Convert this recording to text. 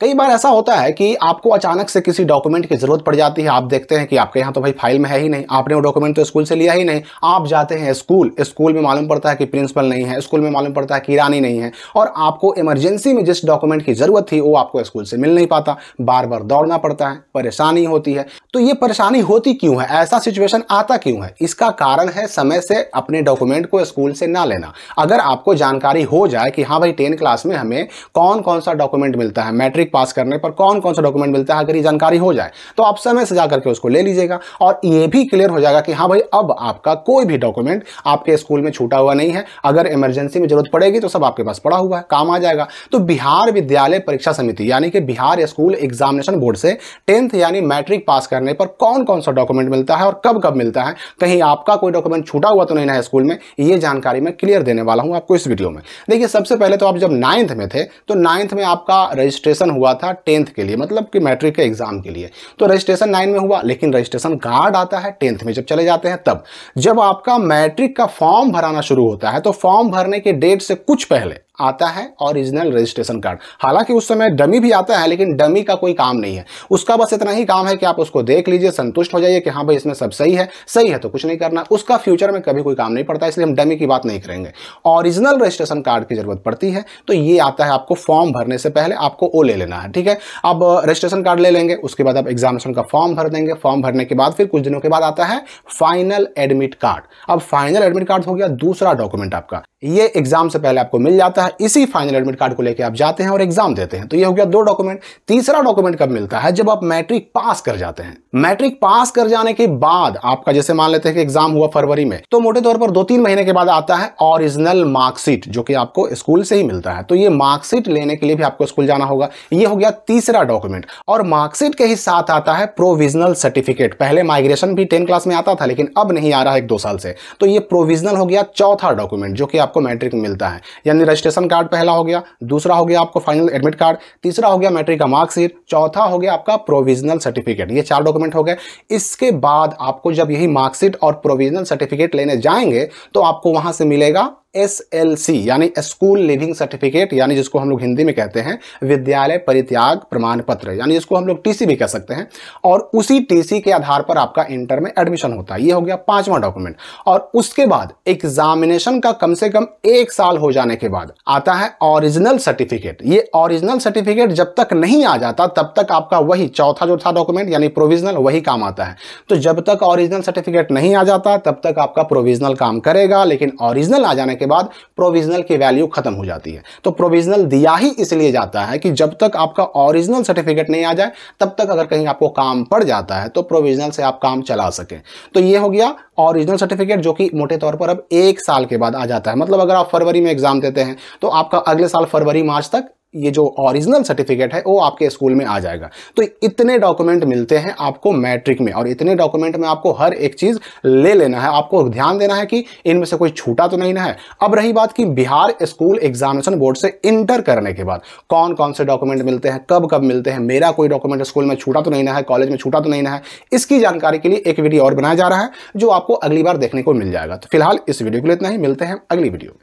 कई बार ऐसा होता है कि आपको अचानक से किसी डॉक्यूमेंट की ज़रूरत पड़ जाती है आप देखते हैं कि आपके यहाँ तो भाई फाइल में है ही नहीं आपने वो डॉक्यूमेंट तो स्कूल से लिया ही नहीं आप जाते हैं स्कूल स्कूल में मालूम पड़ता है कि प्रिंसिपल नहीं है स्कूल में मालूम पड़ता है कि रानी नहीं है और आपको इमरजेंसी में जिस डॉक्यूमेंट की ज़रूरत थी वो आपको स्कूल से मिल नहीं पाता बार बार दौड़ना पड़ता है परेशानी होती है तो ये परेशानी होती क्यों है ऐसा सिचुएशन आता क्यों है इसका कारण है समय से अपने डॉक्यूमेंट को स्कूल से ना लेना अगर आपको जानकारी हो जाए कि हाँ भाई टेन क्लास में हमें कौन कौन सा डॉक्यूमेंट मिलता है मैट्रिक मैट्रिक पास करने पर कौन कौन सा डॉक्यूमेंट मिलता है अगर ये जानकारी हो जाए तो आप समय से जाकर के उसको ले लीजिएगा और ये भी क्लियर हो जाएगा कि हाँ भाई अब आपका कोई भी डॉक्यूमेंट आपके स्कूल में छूटा हुआ नहीं है अगर इमरजेंसी में जरूरत पड़ेगी तो सब आपके पास पड़ा हुआ है काम आ जाएगा तो बिहार विद्यालय परीक्षा समिति यानी कि बिहार स्कूल एग्जामिनेशन बोर्ड से टेंथ यानी मैट्रिक पास करने पर कौन कौन सा डॉक्यूमेंट मिलता है और कब कब मिलता है कहीं आपका कोई डॉक्यूमेंट छूटा हुआ तो नहीं ना स्कूल में ये जानकारी मैं क्लियर देने वाला हूँ आपको इस वीडियो में देखिए सबसे पहले तो आप जब नाइन्थ में थे तो नाइन्थ में आपका रजिस्ट्रेशन हुआ था टेंथ के लिए मतलब कि मैट्रिक के एग्जाम के लिए तो रजिस्ट्रेशन नाइन में हुआ लेकिन रजिस्ट्रेशन कार्ड आता है टेंथ में जब चले जाते हैं तब जब आपका मैट्रिक का फॉर्म भराना शुरू होता है तो फॉर्म भरने के डेट से कुछ पहले आता है ओरिजिनल रजिस्ट्रेशन कार्ड हालांकि उस समय डमी भी आता है लेकिन डमी का कोई काम नहीं है उसका बस इतना ही काम है कि आप उसको देख लीजिए संतुष्ट हो जाइए कि हाँ भाई इसमें सब सही है सही है तो कुछ नहीं करना उसका फ्यूचर में कभी कोई काम नहीं पड़ता इसलिए हम डमी की बात नहीं करेंगे ओरिजिनल रजिस्ट्रेशन कार्ड की जरूरत पड़ती है तो ये आता है आपको फॉर्म भरने से पहले आपको ओ ले लेना है ठीक है अब रजिस्ट्रेशन कार्ड ले लेंगे उसके बाद आप एग्जामिनेशन का फॉर्म भर देंगे फॉर्म भरने के बाद फिर कुछ दिनों के बाद आता है फाइनल एडमिट कार्ड अब फाइनल एडमिट कार्ड हो गया दूसरा डॉक्यूमेंट आपका ये एग्जाम से पहले आपको मिल जाता है है इसी फाइनल एडमिट कार्ड को लेकर आप जाते हैं और एग्जाम देते हैं तो यह हो गया दो डॉक्यूमेंट तीसरा डॉक्यूमेंट कब मिलता है जब आप मैट्रिक पास कर जाते हैं मैट्रिक पास कर जाने के बाद आपका जैसे मान लेते हैं कि एग्जाम हुआ फरवरी में तो मोटे तौर पर दो तीन महीने के बाद आता है ओरिजिनल मार्कशीट जो कि आपको स्कूल से ही मिलता है तो ये मार्कशीट लेने के लिए भी आपको स्कूल जाना होगा ये हो गया तीसरा डॉक्यूमेंट और मार्कशीट के ही साथ आता है प्रोविजनल सर्टिफिकेट पहले माइग्रेशन भी टेन क्लास में आता था लेकिन अब नहीं आ रहा है एक दो साल से तो ये प्रोविजनल हो गया चौथा डॉक्यूमेंट जो कि आपको मैट्रिक में मिलता है यानी रजिस्ट्रेशन राशन कार्ड पहला हो गया दूसरा हो गया आपको फाइनल एडमिट कार्ड तीसरा हो गया मैट्रिक का मार्कशीट चौथा हो गया आपका प्रोविजनल सर्टिफिकेट ये चार डॉक्यूमेंट हो गए इसके बाद आपको जब यही मार्कशीट और प्रोविजनल सर्टिफिकेट लेने जाएंगे तो आपको वहां से मिलेगा एस एल सी यानी स्कूल लिविंग सर्टिफिकेट यानी जिसको हम लोग हिंदी में कहते हैं विद्यालय परित्याग प्रमाण पत्र यानी जिसको हम लोग टीसी भी कह सकते हैं और उसी टीसी के आधार पर आपका इंटर में एडमिशन होता है ये हो गया पांचवा डॉक्यूमेंट और उसके बाद एग्जामिनेशन का कम से कम एक साल हो जाने के बाद आता है ओरिजिनल सर्टिफिकेट ये ओरिजिनल सर्टिफिकेट जब तक नहीं आ जाता तब तक आपका वही चौथा जो था डॉक्यूमेंट यानी प्रोविजनल वही काम आता है तो जब तक ओरिजिनल सर्टिफिकेट नहीं आ जाता तब तक आपका प्रोविजनल काम करेगा लेकिन ओरिजिनल आ जाने के बाद प्रोविजनल की वैल्यू खत्म हो जाती है तो प्रोविजनल दिया ही इसलिए जाता है कि जब तक आपका ओरिजिनल सर्टिफिकेट नहीं आ जाए तब तक अगर कहीं आपको काम पड़ जाता है तो प्रोविजनल से आप काम चला सकें तो ये हो गया ओरिजिनल सर्टिफिकेट जो कि मोटे तौर पर अब एक साल के बाद आ जाता है मतलब अगर आप फरवरी में एग्जाम देते हैं तो आपका अगले साल फरवरी मार्च तक ये जो ओरिजिनल सर्टिफिकेट है वो आपके स्कूल में आ जाएगा तो इतने डॉक्यूमेंट मिलते हैं आपको मैट्रिक में और इतने डॉक्यूमेंट में आपको हर एक चीज़ ले लेना है आपको ध्यान देना है कि इनमें से कोई छूटा तो नहीं ना है अब रही बात कि बिहार स्कूल एग्जामिनेशन बोर्ड से इंटर करने के बाद कौन कौन से डॉक्यूमेंट मिलते हैं कब कब मिलते हैं मेरा कोई डॉक्यूमेंट स्कूल में छूटा तो नहीं ना है कॉलेज में छूटा तो नहीं ना है इसकी जानकारी के लिए एक वीडियो और बनाया जा रहा है जो आपको अगली बार देखने को मिल जाएगा तो फिलहाल इस वीडियो के लिए इतना ही मिलते हैं अगली वीडियो में